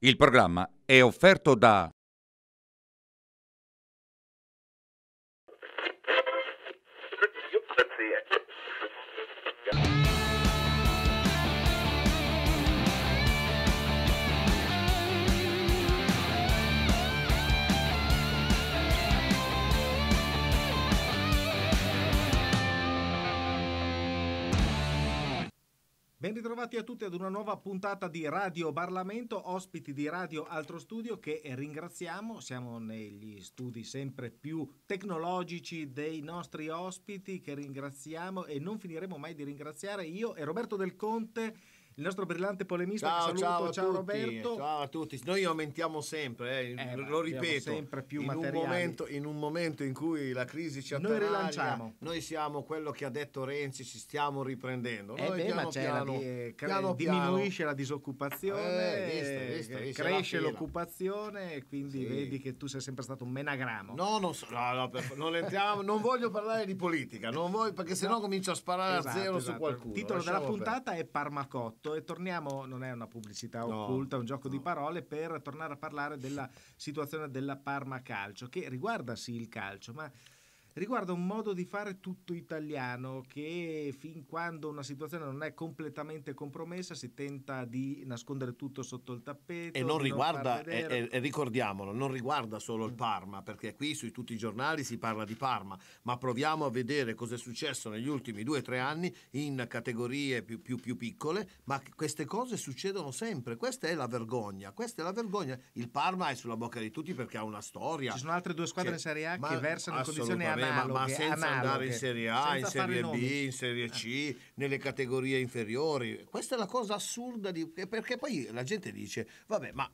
Il programma è offerto da Ben ritrovati a tutti ad una nuova puntata di Radio Parlamento, ospiti di Radio Altro Studio che ringraziamo, siamo negli studi sempre più tecnologici dei nostri ospiti che ringraziamo e non finiremo mai di ringraziare io e Roberto Del Conte il nostro brillante polemista. Ciao, saluto, ciao, ciao Roberto. Ciao a tutti. Noi aumentiamo sempre, eh, eh, lo ripeto, sempre più in Un momento, in un momento in cui la crisi ci atterraglia, noi rilanciamo. Noi siamo quello che ha detto Renzi, ci stiamo riprendendo. Eh noi eh beh, piano, piano, di, eh, piano, diminuisce piano. la disoccupazione, eh, visto, visto, eh, cresce la l'occupazione e quindi sì. vedi che tu sei sempre stato un menagramo. No, non, so, no, no, per, non, entriamo, non voglio parlare di politica, non voglio, perché sennò no. comincio a sparare esatto, a zero esatto. su qualcuno. Il titolo Lasciamo della puntare. puntata è Parmacotto tutto e torniamo, non è una pubblicità no, occulta, un gioco no. di parole, per tornare a parlare della situazione della Parma Calcio, che riguarda sì il calcio, ma riguarda un modo di fare tutto italiano che fin quando una situazione non è completamente compromessa si tenta di nascondere tutto sotto il tappeto. E non riguarda, non e, e, ricordiamolo, non riguarda solo il mm. Parma, perché qui su tutti i giornali si parla di Parma, ma proviamo a vedere cosa è successo negli ultimi due o tre anni in categorie più, più, più piccole, ma queste cose succedono sempre, questa è la vergogna, questa è la vergogna. Il Parma è sulla bocca di tutti perché ha una storia. Ci sono altre due squadre che, cioè, in Serie A che versano in condizioni analoghe analoghe, ma, ma senza analoghe. andare in Serie A, in Serie B, nomi. in Serie C, eh. nelle categorie inferiori. Questa è la cosa assurda di, eh, perché poi la gente dice, vabbè, ma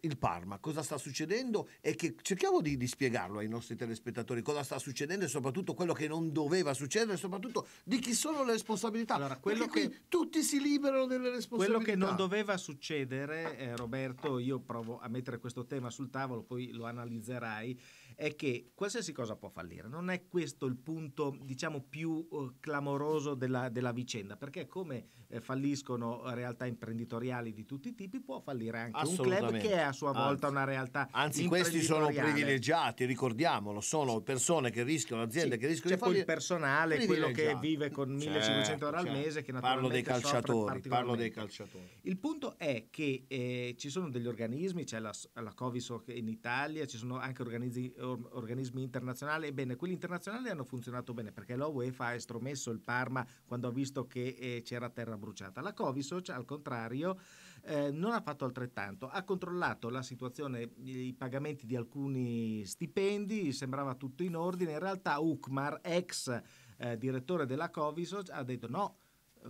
il Parma, cosa sta succedendo e che cerchiamo di, di, spiegarlo ai nostri telespettatori cosa sta succedendo e soprattutto quello che non doveva succedere e soprattutto di chi sono le responsabilità. Allora, quello che tutti si liberano delle responsabilità. Quello che non doveva succedere, ah. eh, Roberto, io provo a mettere questo tema sul tavolo, poi lo analizzerai è che qualsiasi cosa può fallire. Non è questo il punto diciamo, più eh, clamoroso della, della, vicenda, perché come eh, falliscono realtà imprenditoriali di tutti i tipi, può fallire anche un club che è a sua volta anzi, una realtà. Anzi, questi sono privilegiati, ricordiamolo, sono persone che rischiano, aziende sì, che rischiano di fallire. C'è poi il personale, quello che vive con 1500 euro al certo. mese, che parlo dei calciatori, parlo dei calciatori. Il punto è che eh, ci sono degli organismi, c'è la, la Coviso in Italia, ci sono anche organismi eh, organismi internazionali, ebbene quelli internazionali hanno funzionato bene perché la UEFA ha estromesso il Parma quando ha visto che eh, c'era terra bruciata. La Covisoc al contrario eh, non ha fatto altrettanto, ha controllato la situazione, i pagamenti di alcuni stipendi, sembrava tutto in ordine, in realtà Ukmar, ex eh, direttore della Covisoc, ha detto no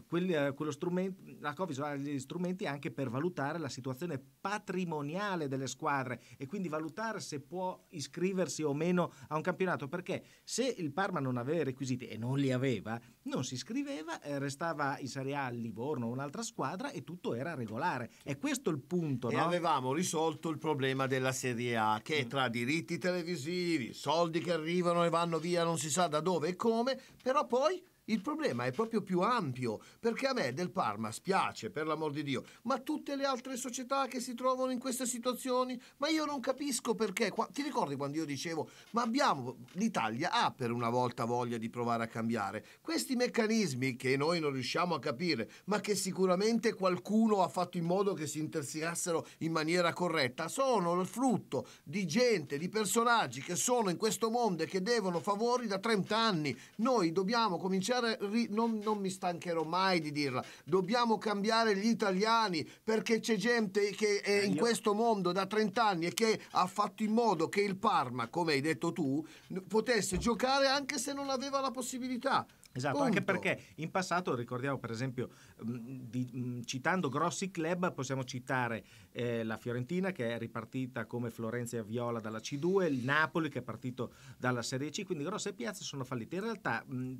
quelli, eh, la COVIS ha degli strumenti anche per valutare la situazione patrimoniale delle squadre e quindi valutare se può iscriversi o meno a un campionato perché se il Parma non aveva i requisiti e non li aveva non si iscriveva eh, restava in Serie A Livorno o un'altra squadra e tutto era regolare è questo il punto e no? avevamo risolto il problema della Serie A che mm. tra diritti televisivi soldi che arrivano e vanno via non si sa da dove e come però poi il problema è proprio più ampio, perché a me del Parma spiace, per l'amor di Dio, ma tutte le altre società che si trovano in queste situazioni, ma io non capisco perché. Qua, ti ricordi quando io dicevo, ma abbiamo, l'Italia ha per una volta voglia di provare a cambiare. Questi meccanismi che noi non riusciamo a capire, ma che sicuramente qualcuno ha fatto in modo che si intersegassero in maniera corretta, sono il frutto di gente, di personaggi che sono in questo mondo e che devono favori da 30 anni. Noi dobbiamo cominciare cambiare, non, non mi stancherò mai di dirla, dobbiamo cambiare gli italiani perché c'è gente che è eh, in questo mondo da 30 anni e che ha fatto in modo che il Parma, come hai detto tu, potesse giocare anche se non aveva la possibilità. Esatto, Punto. anche perché in passato ricordiamo per esempio, mm, di, mm, citando grossi club, possiamo citare eh, la Fiorentina che è ripartita come Florenza e Viola dalla C2, il Napoli che è partito dalla Serie C, quindi grosse piazze sono fallite. In realtà mh, mm,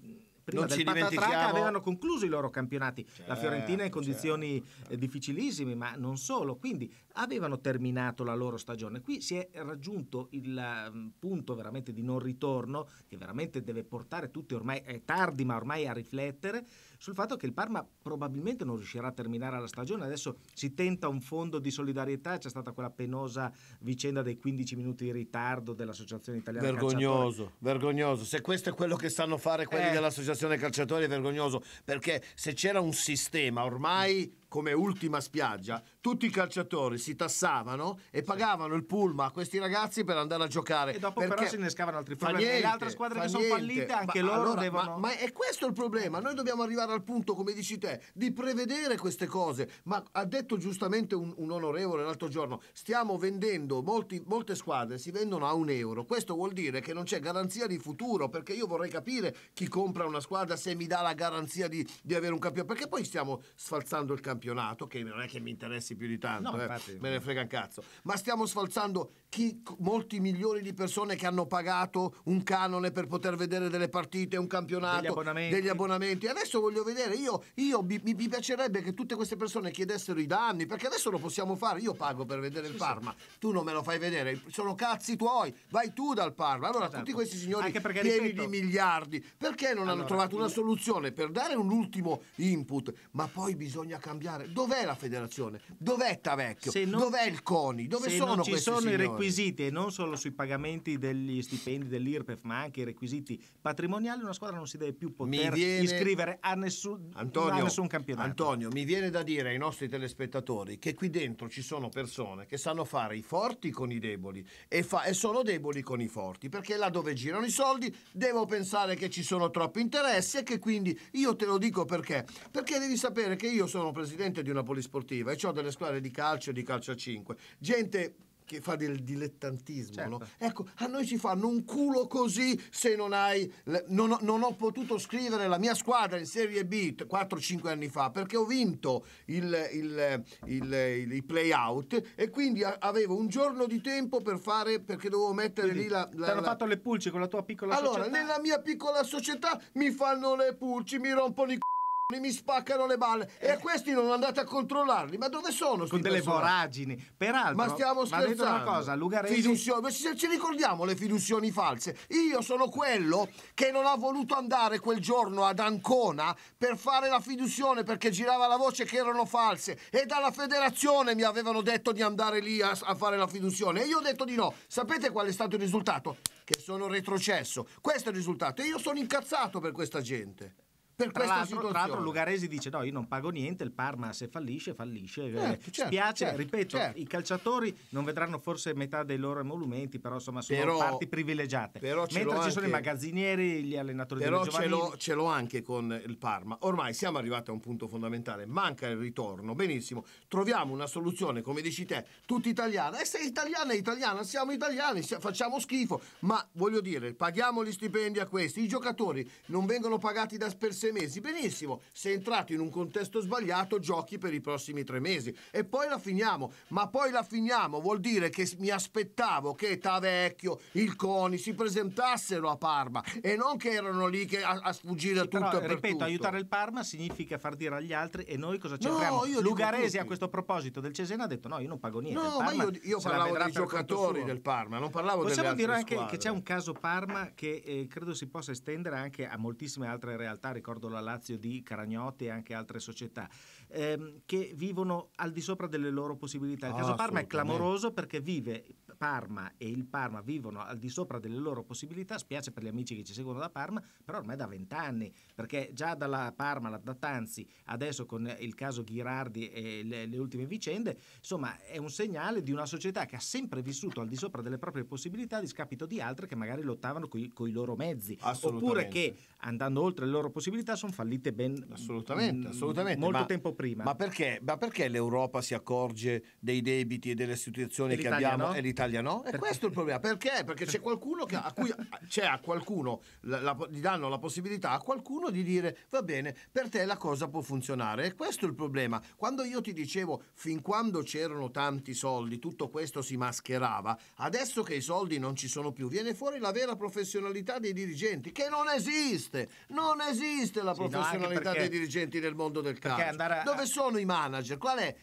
prima non del Patatraca avevano concluso i loro campionati. Certo, la Fiorentina in certo. condizioni certo. difficilissime, ma non solo. Quindi avevano terminato la loro stagione. Qui si è raggiunto il mm, punto veramente di non ritorno che veramente deve portare tutti ormai, è tardi ma ormai a riflettere sul fatto che il Parma probabilmente non riuscirà a terminare la stagione. Adesso si tenta un fondo di solidarietà, c'è stata quella penosa vicenda dei 15 minuti di ritardo dell'Associazione Italiana. Vergognoso, vergognoso. Se questo è quello che sanno fare quelli eh, dell'Associazione situazione Calciatori è vergognoso perché se c'era un sistema ormai come ultima spiaggia, tutti i calciatori si tassavano e pagavano il pulma a questi ragazzi per andare a giocare. E dopo però si innescavano altri problemi. Niente, e le altre squadre che niente. sono fallite anche ma, loro allora, devono... Ma, ma, è questo il problema. Noi dobbiamo arrivare al punto, come dici te, di prevedere queste cose. Ma ha detto giustamente un, un onorevole l'altro giorno, stiamo vendendo, molti, molte squadre si vendono a un euro. Questo vuol dire che non c'è garanzia di futuro, perché io vorrei capire chi compra una squadra se mi dà la garanzia di, di avere un campione. Perché poi stiamo sfalzando il campione campionato, che non è che mi interessi più di tanto, no, eh. infatti, me ne frega un cazzo, ma stiamo sfalzando chi, molti milioni di persone che hanno pagato un canone per poter vedere delle partite, un campionato, degli abbonamenti. Degli abbonamenti. Adesso voglio vedere, io, io mi, mi, piacerebbe che tutte queste persone chiedessero i danni, perché adesso lo possiamo fare, io pago per vedere sì, il Parma, sì. tu non me lo fai vedere, sono cazzi tuoi, vai tu dal Parma. Allora, esatto. tutti questi signori pieni ripeto... di miliardi, perché non allora, hanno trovato una soluzione per dare un ultimo input, ma poi bisogna cambiare? parlare. Dov'è la federazione? Dov'è Tavecchio? Non, Dov'è il CONI? Dove sono non ci sono signori? i requisiti, e non solo sui pagamenti degli stipendi dell'IRPEF, ma anche i requisiti patrimoniali, una squadra non si deve più poter viene... iscrivere a nessun, Antonio, a nessun campionato. Antonio, mi viene da dire ai nostri telespettatori che qui dentro ci sono persone che sanno fare i forti con i deboli e, fa- e sono deboli con i forti, perché là dove girano i soldi devo pensare che ci sono troppi interessi e che quindi io te lo dico perché? Perché devi sapere che io sono presidente presidente di una polisportiva e ciò delle squadre di calcio e di calcio a 5. Gente che fa del dilettantismo. Certo. No? Ecco, a noi ci fanno un culo così se non hai... Non ho, non ho potuto scrivere la mia squadra in Serie B 4-5 anni fa perché ho vinto il, il, il, il, il play-out e quindi avevo un giorno di tempo per fare... perché dovevo mettere quindi, lì la... la ti la... fatto le pulci con la tua piccola allora, società? Allora, nella mia piccola società mi fanno le pulci, mi rompono i c***i mi spaccano le balle eh. e a eh. questi non andate a controllarli ma dove sono con delle persone? voragini peraltro ma stiamo scherzando ma una cosa Lugaresi fiduzioni se ci ricordiamo le fiduzioni false io sono quello che non ha voluto andare quel giorno ad Ancona per fare la fiduzione perché girava la voce che erano false e dalla federazione mi avevano detto di andare lì a, a fare la fiduzione e io ho detto di no sapete qual è stato il risultato? che sono retrocesso questo è il risultato e io sono incazzato per questa gente per tra questa situazione. Tra l'altro Lugaresi dice no, io non pago niente, il Parma se fallisce, fallisce. Certo, eh, certo, spiace, certo, ripeto, certo. i calciatori non vedranno forse metà dei loro emolumenti, però insomma sono però, parti privilegiate. Mentre ci anche, sono i magazzinieri, gli allenatori però delle giovanili. Però ce l'ho anche con il Parma. Ormai siamo arrivati a un punto fondamentale, manca il ritorno. Benissimo, troviamo una soluzione, come dici te, tutta italiana. E eh, se è italiana è italiana, siamo italiani, facciamo schifo. Ma voglio dire, paghiamo gli stipendi a questi, i giocatori non vengono pagati da spersione sei mesi. Benissimo, sei entrato in un contesto sbagliato, giochi per i prossimi tre mesi. E poi la finiamo. Ma poi la finiamo vuol dire che mi aspettavo che Tavecchio, il Coni si presentassero a Parma e non che erano lì che a, a sfuggire sì, tutto però, per ripeto, tutto. aiutare il Parma significa far dire agli altri e noi cosa c'entriamo? No, Lugaresi a questo proposito del Cesena ha detto no, io non pago niente. No, ma io, io parlavo dei giocatori del Parma, non parlavo Possiamo delle altre dire anche squadre. che c'è un caso Parma che eh, credo si possa estendere anche a moltissime altre realtà, ricordo ricordo la Lazio di Caragnotti e anche altre società, ehm, che vivono al di sopra delle loro possibilità. Il ah, caso Parma è clamoroso perché vive Parma e il Parma vivono al di sopra delle loro possibilità, spiace per gli amici che ci seguono da Parma, però ormai da vent'anni, perché già dalla Parma, da Tanzi, adesso con il caso Ghirardi e le, le ultime vicende, insomma è un segnale di una società che ha sempre vissuto al di sopra delle proprie possibilità a discapito di altre che magari lottavano con i loro mezzi, oppure che andando oltre le loro possibilità università sono fallite ben assolutamente, assolutamente. molto ma, tempo prima. Ma perché, ma perché, l'Europa si accorge dei debiti e delle situazioni e che abbiamo no? e l'Italia no? E questo è il problema. Perché? Perché c'è qualcuno che, a cui c'è a qualcuno, la, la, gli danno la possibilità a qualcuno di dire va bene, per te la cosa può funzionare. E questo è il problema. Quando io ti dicevo fin quando c'erano tanti soldi, tutto questo si mascherava, adesso che i soldi non ci sono più, viene fuori la vera professionalità dei dirigenti, che non esiste, non esiste esiste la professionalità no, dei dirigenti nel mondo del calcio. A, Dove sono i manager?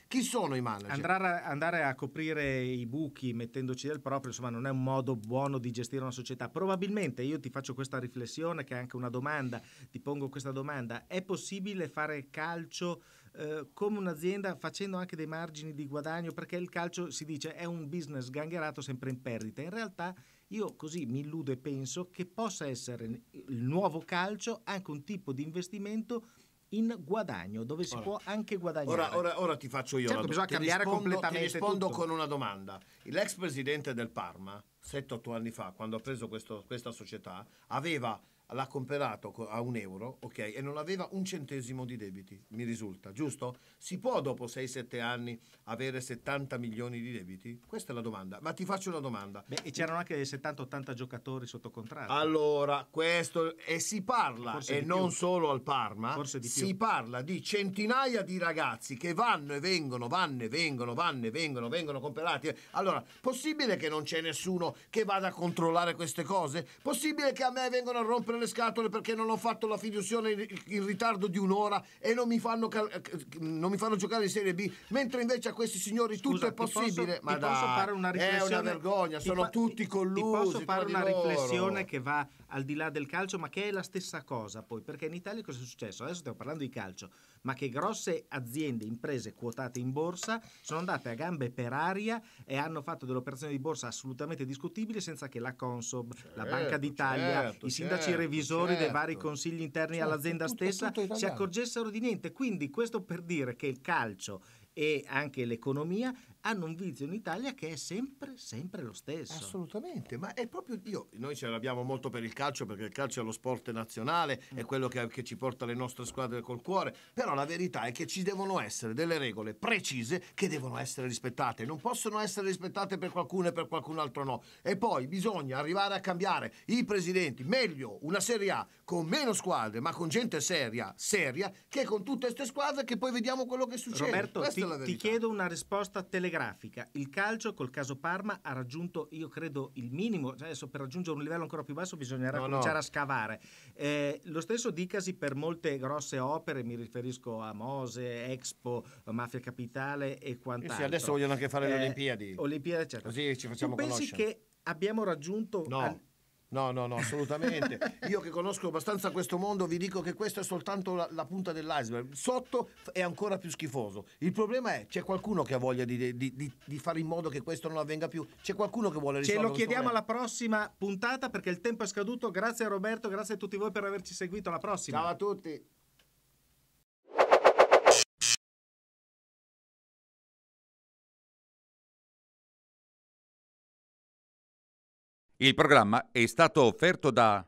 Chi sono i manager? Andare a, andare a coprire i buchi mettendoci del proprio, insomma, non è un modo buono di gestire una società. Probabilmente io ti faccio questa riflessione, che è anche una domanda, ti pongo questa domanda. È possibile fare calcio eh, come un'azienda facendo anche dei margini di guadagno? Perché il calcio si dice è un business gangherato sempre in perdita. In realtà io così mi illudo e penso che possa essere il nuovo calcio anche un tipo di investimento in guadagno, dove si ora, può anche guadagnare. Ora, ora, ora, ti faccio io certo, bisogna cambiare rispondo, completamente. Ti rispondo tutto. con una domanda. L'ex presidente del Parma, 7-8 anni fa, quando ha preso questo, questa società, aveva l'ha comprato a un euro, ok, e non aveva un centesimo di debiti, mi risulta, giusto? Si può dopo 6-7 anni avere 70 milioni di debiti? Questa è la domanda, ma ti faccio una domanda. Beh, e c'erano anche 70-80 giocatori sotto contratto. Allora, questo, e si parla, Forse e non più. solo al Parma, si parla di centinaia di ragazzi che vanno e vengono, vanno e vengono, vanno e vengono, vengono comprati. Allora, possibile che non c'è nessuno che vada a controllare queste cose? Possibile che a me vengono a rompere le scatole perché non ho fatto la fiduzione in ritardo di un'ora e non mi fanno, eh, non mi fanno giocare in Serie B, mentre invece a questi signori Scusa, tutto è possibile. Posso, Ma dai, posso fare una riflessione? È una vergogna, sono tutti collusi. Ti posso fare una riflessione che va al di là del calcio, ma che è la stessa cosa poi, perché in Italia cosa è successo? Adesso stiamo parlando di calcio, ma che grosse aziende, imprese quotate in borsa sono andate a gambe per aria e hanno fatto delle operazioni di borsa assolutamente discutibili senza che la Consob, certo, la Banca certo, d'Italia, certo, i sindaci certo revisori certo. dei vari certo. consigli interni certo, all'azienda tutto, stessa tutto si accorgessero di niente. Quindi questo per dire che il calcio e anche l'economia hanno un vizio in Italia che è sempre, sempre lo stesso. Assolutamente, ma è proprio io. Noi ce l'abbiamo molto per il calcio, perché il calcio è lo sport nazionale, mm. è quello che, che, ci porta le nostre squadre col cuore, però la verità è che ci devono essere delle regole precise che devono essere rispettate, non possono essere rispettate per qualcuno e per qualcun altro no. E poi bisogna arrivare a cambiare i presidenti, meglio una Serie A con meno squadre, ma con gente seria, seria, che con tutte queste squadre che poi vediamo quello che succede. Roberto, ti, ti chiedo una risposta telegrafica grafica, il calcio col caso Parma ha raggiunto, io credo, il minimo, cioè, adesso per raggiungere un livello ancora più basso bisognerà no, cominciare no. a scavare. Eh, lo stesso dicasi per molte grosse opere, mi riferisco a Mose, Expo, Mafia Capitale e quant'altro. Eh sì, adesso vogliono anche fare eh, le Olimpiadi. Olimpiadi, certo. Così ci facciamo tu pensi conoscere. che abbiamo raggiunto... No. Al- No, no, no, assolutamente. Io che conosco abbastanza questo mondo vi dico che questa è soltanto la, la, punta dell'iceberg. Sotto è ancora più schifoso. Il problema è c'è qualcuno che ha voglia di, di, di, di fare in modo che questo non avvenga più. C'è qualcuno che vuole risolvere. Ce lo chiediamo alla prossima puntata perché il tempo è scaduto. Grazie a Roberto, grazie a tutti voi per averci seguito. Alla prossima. Ciao a tutti. Il programma è stato offerto da